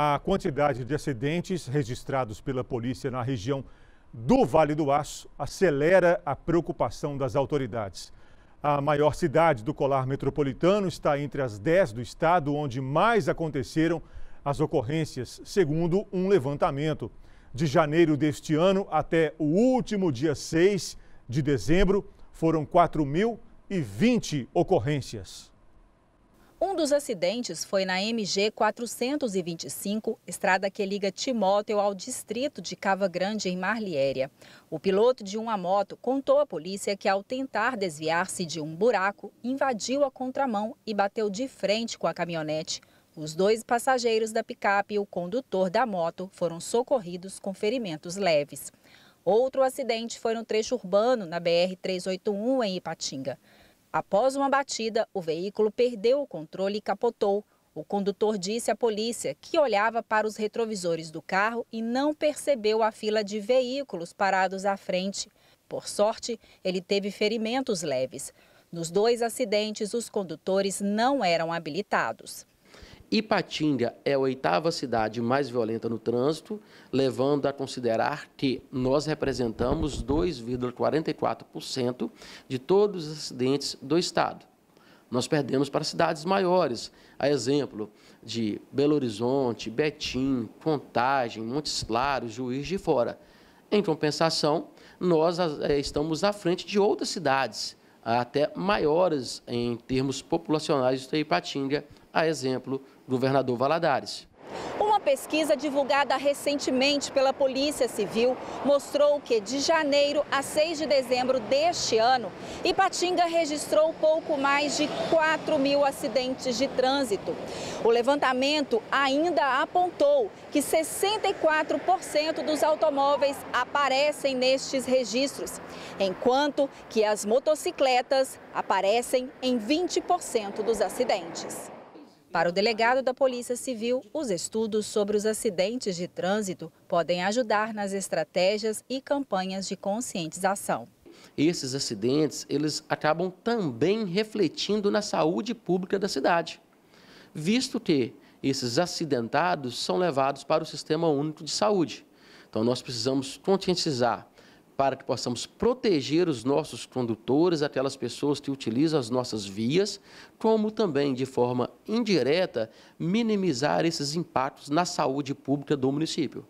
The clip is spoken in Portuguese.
a quantidade de acidentes registrados pela polícia na região do Vale do Aço acelera a preocupação das autoridades. A maior cidade do colar metropolitano está entre as 10 do estado onde mais aconteceram as ocorrências, segundo um levantamento. De janeiro deste ano até o último dia 6 de dezembro, foram 4.020 ocorrências. Um dos acidentes foi na MG 425, estrada que liga Timóteo ao distrito de Cava Grande, em Marliéria. O piloto de uma moto contou à polícia que, ao tentar desviar-se de um buraco, invadiu a contramão e bateu de frente com a caminhonete. Os dois passageiros da picape e o condutor da moto foram socorridos com ferimentos leves. Outro acidente foi no trecho urbano, na BR-381, em Ipatinga. Após uma batida, o veículo perdeu o controle e capotou. O condutor disse à polícia que olhava para os retrovisores do carro e não percebeu a fila de veículos parados à frente. Por sorte, ele teve ferimentos leves. Nos dois acidentes, os condutores não eram habilitados. Ipatinga é a oitava cidade mais violenta no trânsito, levando a considerar que nós representamos 2,44% de todos os acidentes do Estado. Nós perdemos para cidades maiores, a exemplo de Belo Horizonte, Betim, Contagem, Montes Claros, Juiz de Fora. Em compensação, nós eh, estamos à frente de outras cidades até maiores em termos populacionais do Ipatinga, a exemplo do governador Valadares. Uma pesquisa divulgada recentemente pela Polícia Civil mostrou que de janeiro a 6 de dezembro deste ano, Ipatinga registrou pouco mais de 4 mil acidentes de trânsito. O levantamento ainda apontou que 64% dos automóveis aparecem nestes registros, enquanto que as motocicletas aparecem em 20% dos acidentes. Para o delegado da Polícia Civil, os estudos sobre os acidentes de trânsito podem ajudar nas estratégias e campanhas de conscientização. Esses acidentes, eles acabam também refletindo na saúde pública da cidade, visto que esses acidentados são levados para o Sistema Único de Saúde. Então, nós precisamos conscientizar para que possamos proteger os nossos condutores, aquelas pessoas que utilizam as nossas vias, como também, de forma indireta, minimizar esses impactos na saúde pública do município.